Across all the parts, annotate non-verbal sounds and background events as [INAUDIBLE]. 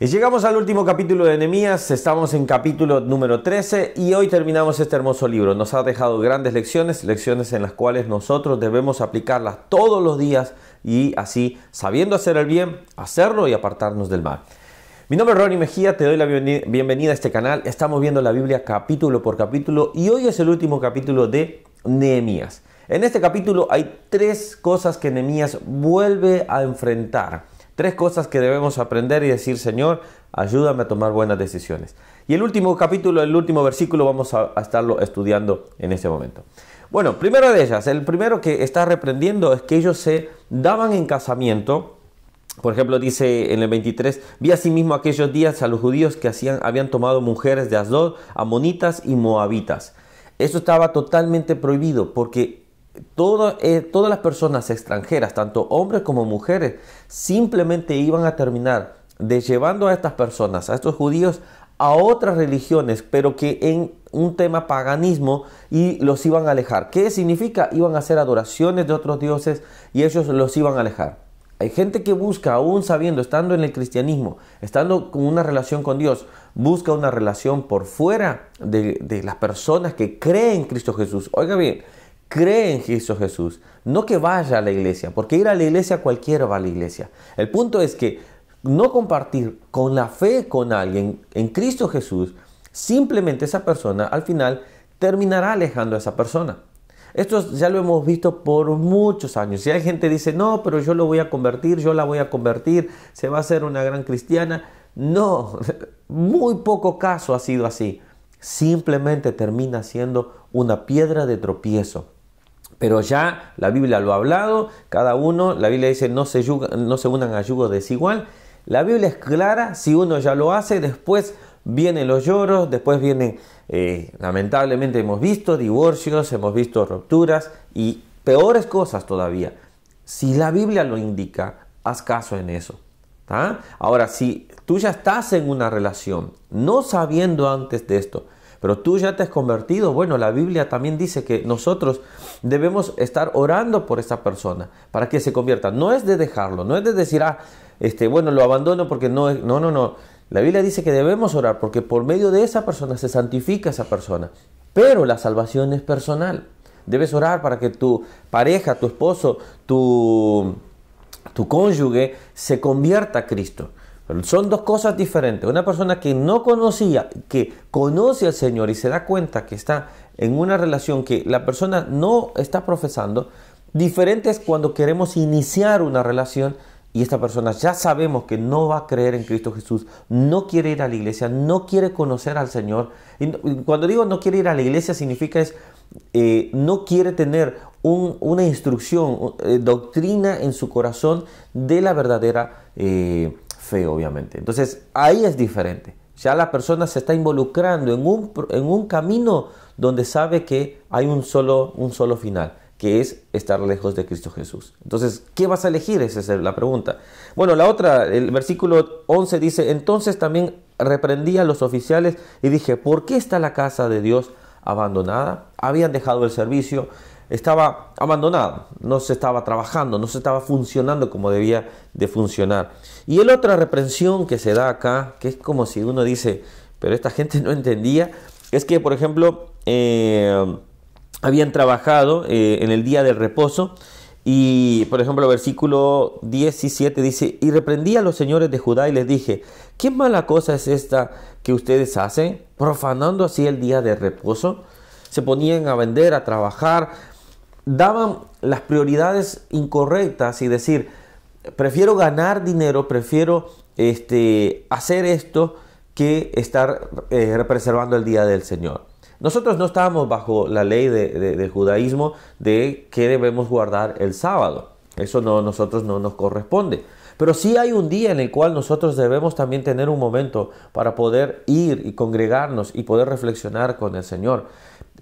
Y llegamos al último capítulo de Nehemías, estamos en capítulo número 13 y hoy terminamos este hermoso libro. Nos ha dejado grandes lecciones, lecciones en las cuales nosotros debemos aplicarlas todos los días y así, sabiendo hacer el bien, hacerlo y apartarnos del mal. Mi nombre es Ronnie Mejía, te doy la bienvenida a este canal. Estamos viendo la Biblia capítulo por capítulo y hoy es el último capítulo de Nehemías. En este capítulo hay tres cosas que Nehemías vuelve a enfrentar Tres cosas que debemos aprender y decir, Señor, ayúdame a tomar buenas decisiones. Y el último capítulo, el último versículo, vamos a, estarlo estudiando en este momento. Bueno, primero de ellas, el primero que está reprendiendo es que ellos se daban en casamiento por ejemplo, dice en el 23, vi asimismo aquellos días a los judíos que hacían, habían tomado mujeres de Asdod, amonitas y moabitas. Eso estaba totalmente prohibido porque eh, todas las personas extranjeras, tanto hombres como mujeres, simplemente iban a terminar de llevando a estas personas, a estos judíos, a otras religiones, pero que en un tema paganismo y los iban a alejar. ¿Qué significa? Iban a hacer adoraciones de otros dioses y ellos los iban a alejar. Hay gente que busca, aún sabiendo, estando en el cristianismo, estando con una relación con Dios, busca una relación por fuera de, de las personas que creen en Cristo Jesús. Oiga bien, Cree en Cristo Jesús, no que vaya a la iglesia, porque ir a la iglesia cualquiera va a la iglesia. El punto es que no compartir con la fe con alguien en Cristo Jesús, simplemente esa persona al final terminará alejando a esa persona. Esto ya lo hemos visto por muchos años. Si hay gente que dice, no, pero yo lo voy a convertir, yo la voy a convertir, se va a hacer una gran cristiana. No, [LAUGHS] muy poco caso ha sido así. Simplemente termina siendo una piedra de tropiezo. Pero ya la Biblia lo ha hablado, cada uno, la Biblia dice no se, unan a yugo desigual. La Biblia es clara, si uno ya lo hace, después vienen los lloros, después vienen, eh, lamentablemente hemos visto divorcios, hemos visto rupturas y peores cosas todavía. Si la Biblia lo indica, haz caso en eso. Ahora, si tú ya estás en una relación, no sabiendo antes de esto, pero tú ya te has convertido. Bueno, la Biblia también dice que nosotros debemos estar orando por esa persona para que se convierta. No es de dejarlo, no es de decir, ah, este, bueno, lo abandono porque no es... No, no, no. La Biblia dice que debemos orar porque por medio de esa persona se santifica esa persona. Pero la salvación es personal. Debes orar para que tu pareja, tu esposo, tu, tu cónyuge se convierta a Cristo. Son dos cosas diferentes. Una persona que no conocía, que conoce al Señor y se da cuenta que está en una relación que la persona no está profesando, diferente es cuando queremos iniciar una relación y esta persona ya sabemos que no va a creer en Cristo Jesús, no quiere ir a la iglesia, no quiere conocer al Señor. Y cuando digo no quiere ir a la iglesia significa es eh, no quiere tener una instrucción, eh, doctrina en su corazón de la verdadera eh, fe, obviamente. Entonces, ahí es diferente. Ya la persona se está involucrando en un, en un camino donde sabe que hay un solo, un solo final, que es estar lejos de Cristo Jesús. Entonces, ¿qué vas a elegir? Esa es la pregunta. Bueno, la otra, el versículo 11 dice, entonces también reprendí a los oficiales y dije, ¿por qué está la casa de Dios abandonada? Habían dejado el servicio, estaba abandonado, no se estaba trabajando, no se estaba funcionando como debía de funcionar. Y la otra reprensión que se da acá, que es como si uno dice, pero esta gente no entendía, es que, por ejemplo, eh, habían trabajado eh, en el día del reposo y, por ejemplo, versículo 17 dice, y reprendí a los señores de Judá y les dije, ¿qué mala cosa es esta que ustedes hacen, profanando así el día de reposo? Se ponían a vender, a trabajar, daban las prioridades incorrectas y decir, prefiero ganar dinero, prefiero este, hacer esto que estar eh, preservando el día del Señor. Nosotros no estábamos bajo la ley de, del judaísmo de que debemos guardar el sábado. Eso no, nosotros no nos corresponde. Pero sí hay un día en el cual nosotros debemos también tener un momento para poder ir y congregarnos y poder reflexionar con el Señor.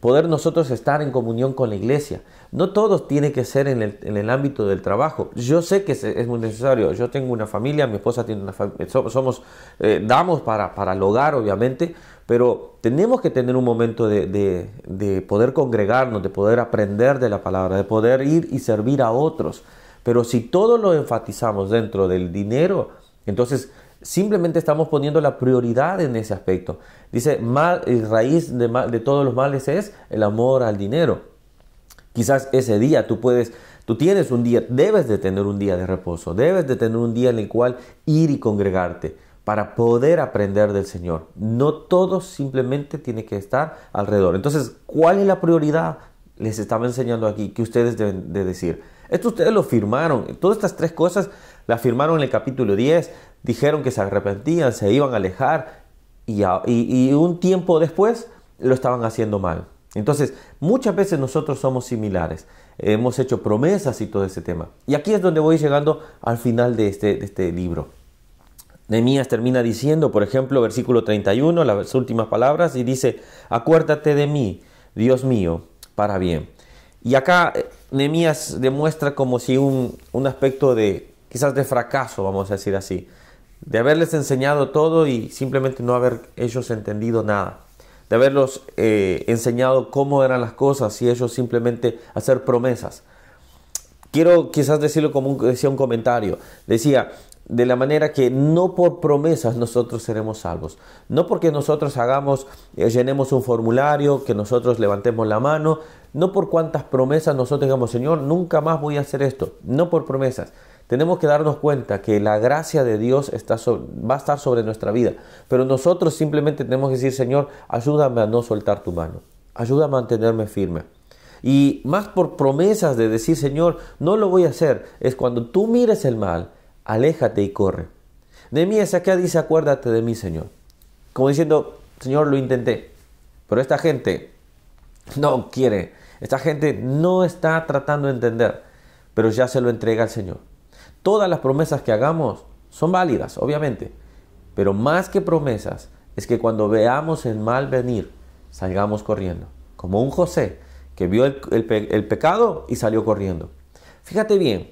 Poder nosotros estar en comunión con la iglesia. No todo tiene que ser en el, ámbito del trabajo. Yo sé que es, muy necesario. Yo tengo una familia, mi esposa tiene una familia. Eh, somos, eh, damos para, para el hogar, obviamente, pero tenemos que tener un momento de poder congregarnos, de poder aprender de la palabra, de poder ir y servir a otros. Pero si todo lo enfatizamos dentro del dinero, entonces simplemente estamos poniendo la prioridad en ese aspecto. Dice, mal, eh, raíz de, todos los males es el amor al dinero. Quizás ese día tú puedes, tú tienes un día, debes de tener un día de reposo, debes de tener un día en el cual ir y congregarte para poder aprender del Señor. No todo simplemente tiene que estar alrededor. Entonces, ¿cuál es la prioridad? Les estaba enseñando aquí que ustedes deben de decir. Esto ustedes lo firmaron. Todas estas tres cosas las firmaron en el capítulo 10. Dijeron que se arrepentían, se iban a alejar y, un tiempo después lo estaban haciendo mal. Entonces, muchas veces nosotros somos similares. Hemos hecho promesas y todo ese tema. Y aquí es donde voy llegando al final de este, de este libro. Nehemías termina diciendo, por ejemplo, versículo 31, las últimas palabras, y dice, acuérdate de mí, Dios mío, para bien. Y acá eh, Nemías demuestra como si un, aspecto de, quizás de fracaso, vamos a decir así, de haberles enseñado todo y simplemente no haber ellos entendido nada, de haberlos eh, enseñado cómo eran las cosas y ellos simplemente hacer promesas. Quiero quizás decirlo como un, decía un comentario, decía, de la manera que no por promesas nosotros seremos salvos. No porque nosotros hagamos, eh, llenemos un formulario, que nosotros levantemos la mano, no por cuantas promesas nosotros digamos, Señor, nunca más voy a hacer esto. No por promesas. Tenemos que darnos cuenta que la gracia de Dios está va a estar sobre nuestra vida. Pero nosotros simplemente tenemos que decir, Señor, ayúdame a no soltar tu mano. Ayúdame a mantenerme firme. Y más por promesas de decir, Señor, no lo voy a hacer. Es cuando tú mires el mal, aléjate y corre. De mí esa que dice, acuérdate de mí, Señor. Como diciendo, Señor, lo intenté. Pero esta gente no quiere esta gente no está tratando de entender, pero ya se lo entrega al Señor. Todas las promesas que hagamos son válidas, obviamente, pero más que promesas es que cuando veamos el mal venir, salgamos corriendo, como un José que vio el, pecado y salió corriendo. Fíjate bien,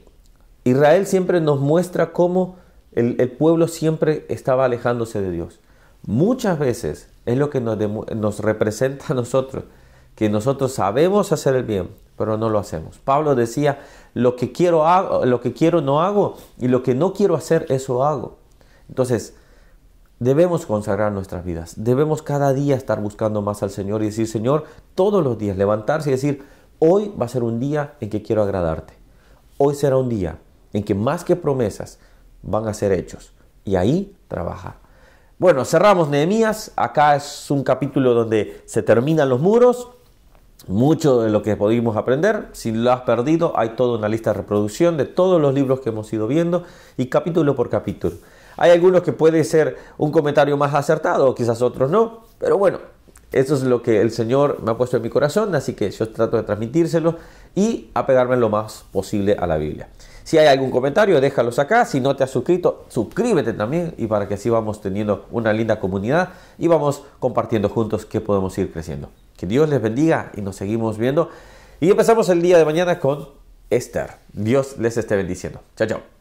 Israel siempre nos muestra cómo el, pueblo siempre estaba alejándose de Dios. Muchas veces es lo que nos, nos representa a nosotros que nosotros sabemos hacer el bien, pero no lo hacemos. Pablo decía, lo que quiero, hago, lo que quiero no hago y lo que no quiero hacer, eso hago. Entonces, debemos consagrar nuestras vidas, debemos cada día estar buscando más al Señor y decir, Señor, todos los días levantarse y decir, hoy va a ser un día en que quiero agradarte. Hoy será un día en que más que promesas van a ser hechos y ahí trabajar. Bueno, cerramos Nehemías. Acá es un capítulo donde se terminan los muros mucho de lo que pudimos aprender. Si lo has perdido, hay toda una lista de reproducción de todos los libros que hemos ido viendo y capítulo por capítulo. Hay algunos que puede ser un comentario más acertado, quizás otros no, pero bueno, eso es lo que el Señor me ha puesto en mi corazón, así que yo trato de transmitírselo y apegarme lo más posible a la Biblia. Si hay algún comentario, déjalos acá. Si no te has suscrito, suscríbete también y para que así vamos teniendo una linda comunidad y vamos compartiendo juntos que podemos ir creciendo. Que Dios les bendiga y nos seguimos viendo. Y empezamos el día de mañana con Esther. Dios les esté bendiciendo. Chao, chao.